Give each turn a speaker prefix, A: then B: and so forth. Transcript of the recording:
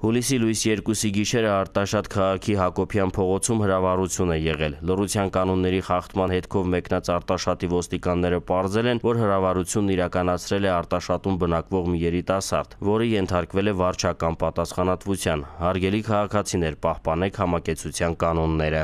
A: Հուլիսի լույս 2-ի գիշերը Արտաշատ քաղաքի Հակոբյան փողոցում հրավառություն է եղել։ Լրության կանոնների խախտման հետքով մեկնած Արտաշատի ոստիկանները ողջունել են, որ հրավառությունն իրականացրել է Արտաշատում բնակվող մի երիտասարդ, որը ենթարկվել է վարչական պատասխանատվության։ Հարգելի քաղաքացիներ, պահպանեք համակեցության կանոնները։